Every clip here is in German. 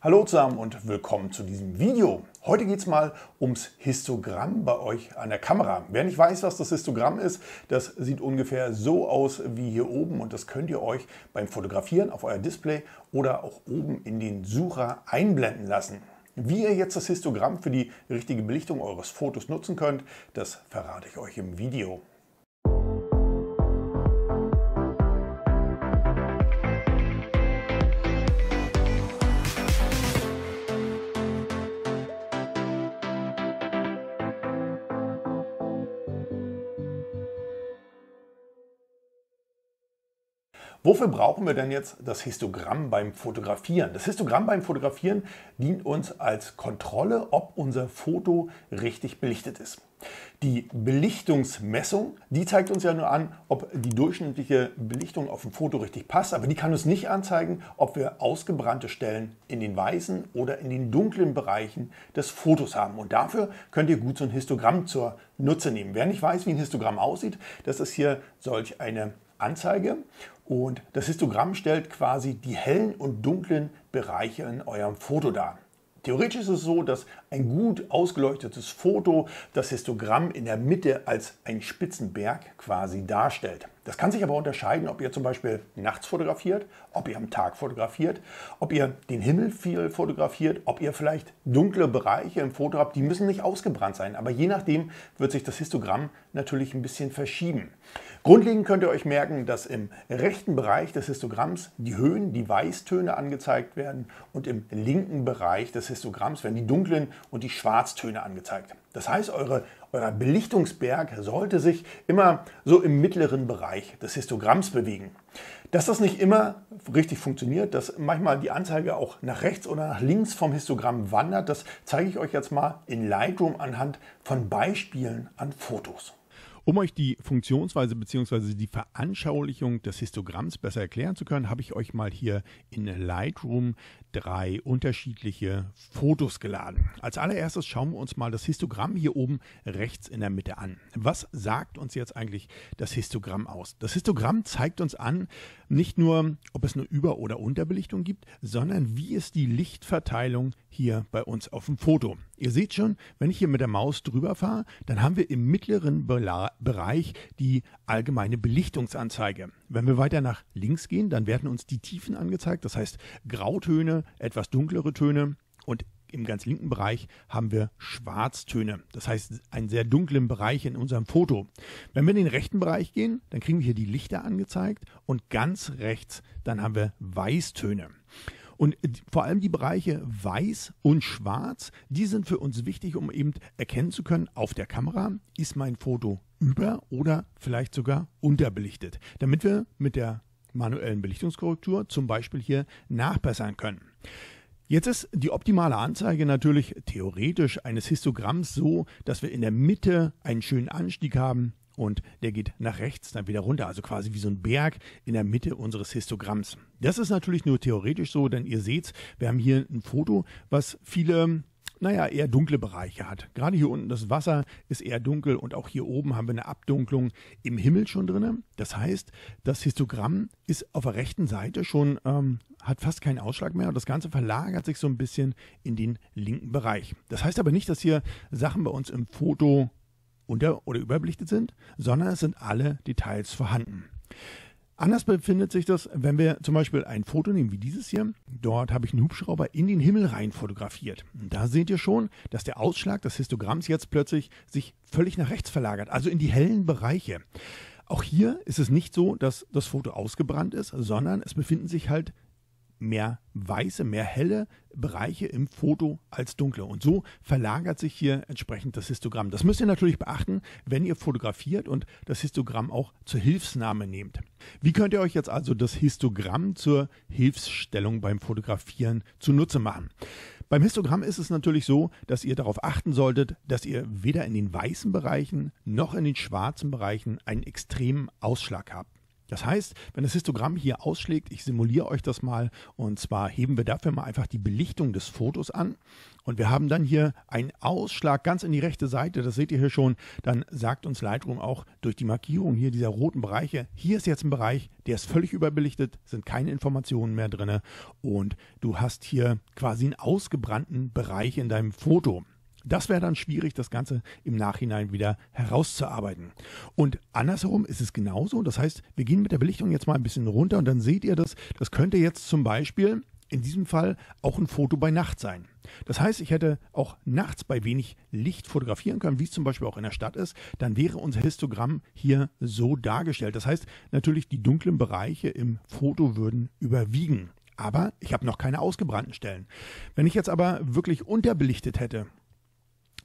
Hallo zusammen und willkommen zu diesem Video. Heute geht es mal ums Histogramm bei euch an der Kamera. Wer nicht weiß, was das Histogramm ist, das sieht ungefähr so aus wie hier oben und das könnt ihr euch beim Fotografieren auf euer Display oder auch oben in den Sucher einblenden lassen. Wie ihr jetzt das Histogramm für die richtige Belichtung eures Fotos nutzen könnt, das verrate ich euch im Video. Wofür brauchen wir denn jetzt das Histogramm beim Fotografieren? Das Histogramm beim Fotografieren dient uns als Kontrolle, ob unser Foto richtig belichtet ist. Die Belichtungsmessung, die zeigt uns ja nur an, ob die durchschnittliche Belichtung auf dem Foto richtig passt, aber die kann uns nicht anzeigen, ob wir ausgebrannte Stellen in den weißen oder in den dunklen Bereichen des Fotos haben. Und dafür könnt ihr gut so ein Histogramm zur Nutze nehmen. Wer nicht weiß, wie ein Histogramm aussieht, das ist hier solch eine Anzeige und das Histogramm stellt quasi die hellen und dunklen Bereiche in eurem Foto dar. Theoretisch ist es so, dass ein gut ausgeleuchtetes Foto das Histogramm in der Mitte als einen Spitzenberg quasi darstellt. Das kann sich aber unterscheiden, ob ihr zum Beispiel nachts fotografiert, ob ihr am Tag fotografiert, ob ihr den Himmel viel fotografiert, ob ihr vielleicht dunkle Bereiche im Foto habt. Die müssen nicht ausgebrannt sein, aber je nachdem wird sich das Histogramm natürlich ein bisschen verschieben. Grundlegend könnt ihr euch merken, dass im rechten Bereich des Histogramms die Höhen, die Weißtöne angezeigt werden und im linken Bereich des Histogramms werden die dunklen und die Schwarztöne angezeigt. Das heißt, eure, euer Belichtungsberg sollte sich immer so im mittleren Bereich des Histogramms bewegen. Dass das nicht immer richtig funktioniert, dass manchmal die Anzeige auch nach rechts oder nach links vom Histogramm wandert, das zeige ich euch jetzt mal in Lightroom anhand von Beispielen an Fotos. Um euch die Funktionsweise bzw. die Veranschaulichung des Histogramms besser erklären zu können, habe ich euch mal hier in Lightroom drei unterschiedliche Fotos geladen. Als allererstes schauen wir uns mal das Histogramm hier oben rechts in der Mitte an. Was sagt uns jetzt eigentlich das Histogramm aus? Das Histogramm zeigt uns an, nicht nur, ob es eine Über- oder Unterbelichtung gibt, sondern wie ist die Lichtverteilung hier bei uns auf dem Foto. Ihr seht schon, wenn ich hier mit der Maus drüber fahre, dann haben wir im mittleren Bereich die allgemeine Belichtungsanzeige. Wenn wir weiter nach links gehen, dann werden uns die Tiefen angezeigt, das heißt Grautöne, etwas dunklere Töne und im ganz linken Bereich haben wir Schwarztöne, das heißt einen sehr dunklen Bereich in unserem Foto. Wenn wir in den rechten Bereich gehen, dann kriegen wir hier die Lichter angezeigt und ganz rechts, dann haben wir Weißtöne. Und vor allem die Bereiche weiß und schwarz, die sind für uns wichtig, um eben erkennen zu können, auf der Kamera ist mein Foto über oder vielleicht sogar unterbelichtet, damit wir mit der manuellen Belichtungskorrektur zum Beispiel hier nachbessern können. Jetzt ist die optimale Anzeige natürlich theoretisch eines Histogramms so, dass wir in der Mitte einen schönen Anstieg haben, und der geht nach rechts dann wieder runter, also quasi wie so ein Berg in der Mitte unseres Histogramms. Das ist natürlich nur theoretisch so, denn ihr seht's, wir haben hier ein Foto, was viele naja, eher dunkle Bereiche hat. Gerade hier unten das Wasser ist eher dunkel und auch hier oben haben wir eine Abdunklung im Himmel schon drin. Das heißt, das Histogramm ist auf der rechten Seite schon, ähm, hat fast keinen Ausschlag mehr und das Ganze verlagert sich so ein bisschen in den linken Bereich. Das heißt aber nicht, dass hier Sachen bei uns im Foto unter- oder überbelichtet sind, sondern es sind alle Details vorhanden. Anders befindet sich das, wenn wir zum Beispiel ein Foto nehmen wie dieses hier. Dort habe ich einen Hubschrauber in den Himmel rein fotografiert. Da seht ihr schon, dass der Ausschlag des Histogramms jetzt plötzlich sich völlig nach rechts verlagert, also in die hellen Bereiche. Auch hier ist es nicht so, dass das Foto ausgebrannt ist, sondern es befinden sich halt mehr weiße, mehr helle Bereiche im Foto als dunkle. Und so verlagert sich hier entsprechend das Histogramm. Das müsst ihr natürlich beachten, wenn ihr fotografiert und das Histogramm auch zur Hilfsnahme nehmt. Wie könnt ihr euch jetzt also das Histogramm zur Hilfsstellung beim Fotografieren zunutze machen? Beim Histogramm ist es natürlich so, dass ihr darauf achten solltet, dass ihr weder in den weißen Bereichen noch in den schwarzen Bereichen einen extremen Ausschlag habt. Das heißt, wenn das Histogramm hier ausschlägt, ich simuliere euch das mal, und zwar heben wir dafür mal einfach die Belichtung des Fotos an. Und wir haben dann hier einen Ausschlag ganz in die rechte Seite, das seht ihr hier schon, dann sagt uns Lightroom auch durch die Markierung hier dieser roten Bereiche, hier ist jetzt ein Bereich, der ist völlig überbelichtet, sind keine Informationen mehr drin und du hast hier quasi einen ausgebrannten Bereich in deinem Foto. Das wäre dann schwierig, das Ganze im Nachhinein wieder herauszuarbeiten. Und andersherum ist es genauso. Das heißt, wir gehen mit der Belichtung jetzt mal ein bisschen runter und dann seht ihr das. Das könnte jetzt zum Beispiel in diesem Fall auch ein Foto bei Nacht sein. Das heißt, ich hätte auch nachts bei wenig Licht fotografieren können, wie es zum Beispiel auch in der Stadt ist, dann wäre unser Histogramm hier so dargestellt. Das heißt, natürlich die dunklen Bereiche im Foto würden überwiegen. Aber ich habe noch keine ausgebrannten Stellen. Wenn ich jetzt aber wirklich unterbelichtet hätte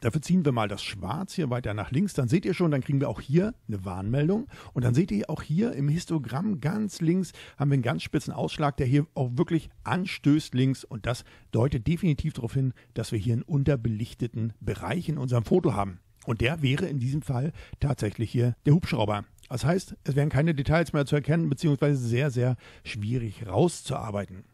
Dafür ziehen wir mal das Schwarz hier weiter nach links. Dann seht ihr schon, dann kriegen wir auch hier eine Warnmeldung. Und dann seht ihr auch hier im Histogramm ganz links haben wir einen ganz spitzen Ausschlag, der hier auch wirklich anstößt links. Und das deutet definitiv darauf hin, dass wir hier einen unterbelichteten Bereich in unserem Foto haben. Und der wäre in diesem Fall tatsächlich hier der Hubschrauber. Das heißt, es wären keine Details mehr zu erkennen, beziehungsweise sehr, sehr schwierig rauszuarbeiten.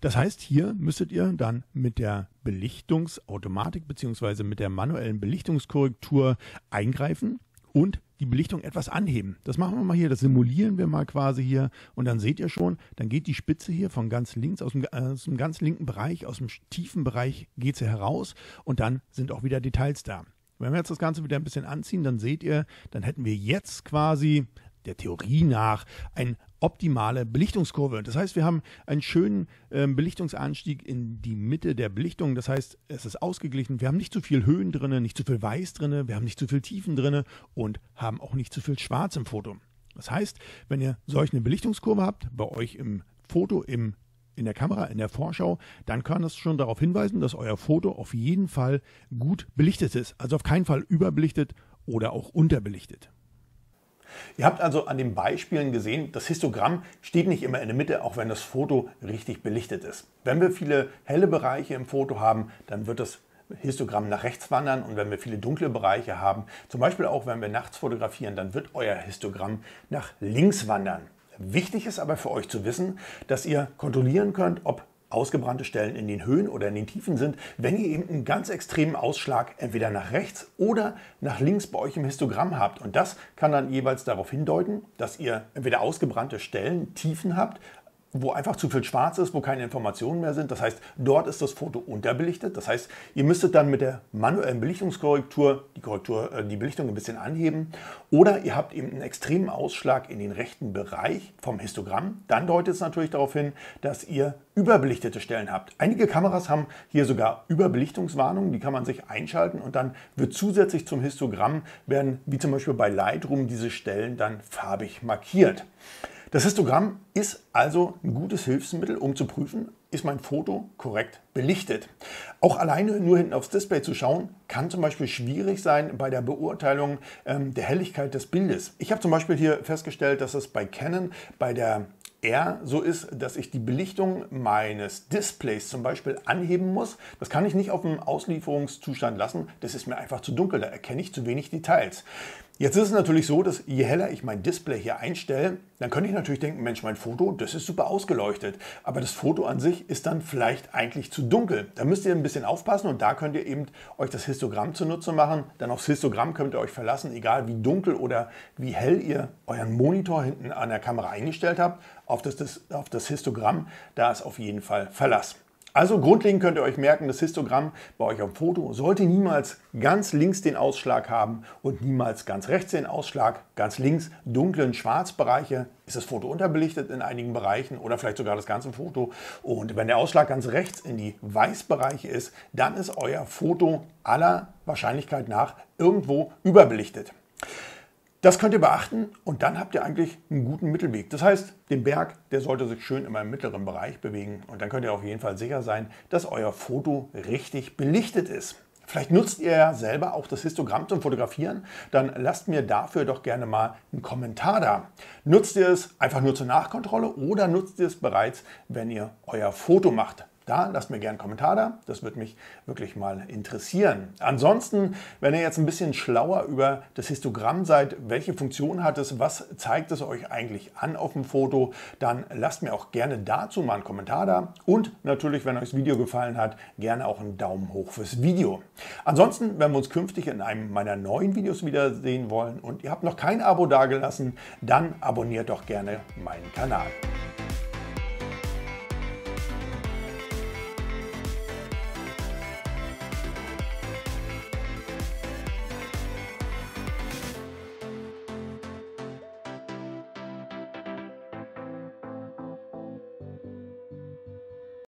Das heißt, hier müsstet ihr dann mit der Belichtungsautomatik beziehungsweise mit der manuellen Belichtungskorrektur eingreifen und die Belichtung etwas anheben. Das machen wir mal hier, das simulieren wir mal quasi hier und dann seht ihr schon, dann geht die Spitze hier von ganz links, aus dem, aus dem ganz linken Bereich, aus dem tiefen Bereich geht sie heraus und dann sind auch wieder Details da. Wenn wir jetzt das Ganze wieder ein bisschen anziehen, dann seht ihr, dann hätten wir jetzt quasi der Theorie nach eine optimale Belichtungskurve. Das heißt, wir haben einen schönen äh, Belichtungsanstieg in die Mitte der Belichtung. Das heißt, es ist ausgeglichen. Wir haben nicht zu viel Höhen drin, nicht zu viel Weiß drin, wir haben nicht zu viel Tiefen drin und haben auch nicht zu viel Schwarz im Foto. Das heißt, wenn ihr solch eine Belichtungskurve habt, bei euch im Foto im in der Kamera, in der Vorschau, dann kann das schon darauf hinweisen, dass euer Foto auf jeden Fall gut belichtet ist. Also auf keinen Fall überbelichtet oder auch unterbelichtet. Ihr habt also an den Beispielen gesehen, das Histogramm steht nicht immer in der Mitte, auch wenn das Foto richtig belichtet ist. Wenn wir viele helle Bereiche im Foto haben, dann wird das Histogramm nach rechts wandern und wenn wir viele dunkle Bereiche haben, zum Beispiel auch wenn wir nachts fotografieren, dann wird euer Histogramm nach links wandern. Wichtig ist aber für euch zu wissen, dass ihr kontrollieren könnt, ob ausgebrannte Stellen in den Höhen oder in den Tiefen sind, wenn ihr eben einen ganz extremen Ausschlag entweder nach rechts oder nach links bei euch im Histogramm habt. Und das kann dann jeweils darauf hindeuten, dass ihr entweder ausgebrannte Stellen, Tiefen habt, wo einfach zu viel schwarz ist, wo keine Informationen mehr sind. Das heißt, dort ist das Foto unterbelichtet. Das heißt, ihr müsstet dann mit der manuellen Belichtungskorrektur die, Korrektur, äh, die Belichtung ein bisschen anheben. Oder ihr habt eben einen extremen Ausschlag in den rechten Bereich vom Histogramm. Dann deutet es natürlich darauf hin, dass ihr überbelichtete Stellen habt. Einige Kameras haben hier sogar Überbelichtungswarnungen, die kann man sich einschalten und dann wird zusätzlich zum Histogramm werden, wie zum Beispiel bei Lightroom, diese Stellen dann farbig markiert. Das Histogramm ist also ein gutes Hilfsmittel, um zu prüfen, ist mein Foto korrekt belichtet. Auch alleine nur hinten aufs Display zu schauen, kann zum Beispiel schwierig sein bei der Beurteilung ähm, der Helligkeit des Bildes. Ich habe zum Beispiel hier festgestellt, dass es bei Canon bei der R so ist, dass ich die Belichtung meines Displays zum Beispiel anheben muss. Das kann ich nicht auf dem Auslieferungszustand lassen, das ist mir einfach zu dunkel, da erkenne ich zu wenig Details. Jetzt ist es natürlich so, dass je heller ich mein Display hier einstelle, dann könnte ich natürlich denken, Mensch, mein Foto, das ist super ausgeleuchtet. Aber das Foto an sich ist dann vielleicht eigentlich zu dunkel. Da müsst ihr ein bisschen aufpassen und da könnt ihr eben euch das Histogramm zunutze machen. Dann aufs Histogramm könnt ihr euch verlassen, egal wie dunkel oder wie hell ihr euren Monitor hinten an der Kamera eingestellt habt. Auf das, das, auf das Histogramm, da ist auf jeden Fall Verlass. Also grundlegend könnt ihr euch merken, das Histogramm bei euch am Foto sollte niemals ganz links den Ausschlag haben und niemals ganz rechts den Ausschlag. Ganz links dunklen Schwarzbereiche ist das Foto unterbelichtet in einigen Bereichen oder vielleicht sogar das ganze Foto. Und wenn der Ausschlag ganz rechts in die Weißbereiche ist, dann ist euer Foto aller Wahrscheinlichkeit nach irgendwo überbelichtet. Das könnt ihr beachten und dann habt ihr eigentlich einen guten Mittelweg. Das heißt, den Berg, der sollte sich schön in meinem mittleren Bereich bewegen und dann könnt ihr auf jeden Fall sicher sein, dass euer Foto richtig belichtet ist. Vielleicht nutzt ihr ja selber auch das Histogramm zum Fotografieren, dann lasst mir dafür doch gerne mal einen Kommentar da. Nutzt ihr es einfach nur zur Nachkontrolle oder nutzt ihr es bereits, wenn ihr euer Foto macht? da. Lasst mir gerne einen Kommentar da. Das würde mich wirklich mal interessieren. Ansonsten, wenn ihr jetzt ein bisschen schlauer über das Histogramm seid, welche Funktion hat es, was zeigt es euch eigentlich an auf dem Foto, dann lasst mir auch gerne dazu mal einen Kommentar da. Und natürlich, wenn euch das Video gefallen hat, gerne auch einen Daumen hoch fürs Video. Ansonsten, wenn wir uns künftig in einem meiner neuen Videos wiedersehen wollen und ihr habt noch kein Abo dagelassen, dann abonniert doch gerne meinen Kanal.